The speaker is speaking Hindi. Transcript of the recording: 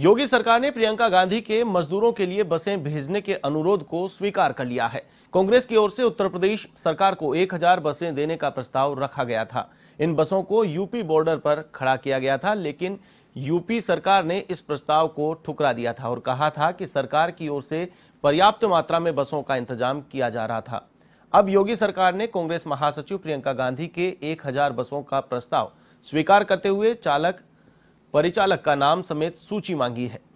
योगी सरकार ने प्रियंका गांधी के मजदूरों के लिए बसें भेजने के अनुरोध को स्वीकार कर लिया है कांग्रेस की ओर से उत्तर प्रदेश सरकार को 1000 बसें देने का प्रस्ताव रखा गया था इन बसों को यूपी बॉर्डर पर खड़ा किया गया था लेकिन यूपी सरकार ने इस प्रस्ताव को ठुकरा दिया था और कहा था कि सरकार की ओर से पर्याप्त मात्रा में बसों का इंतजाम किया जा रहा था अब योगी सरकार ने कांग्रेस महासचिव प्रियंका गांधी के एक बसों का प्रस्ताव स्वीकार करते हुए चालक परिचालक का नाम समेत सूची मांगी है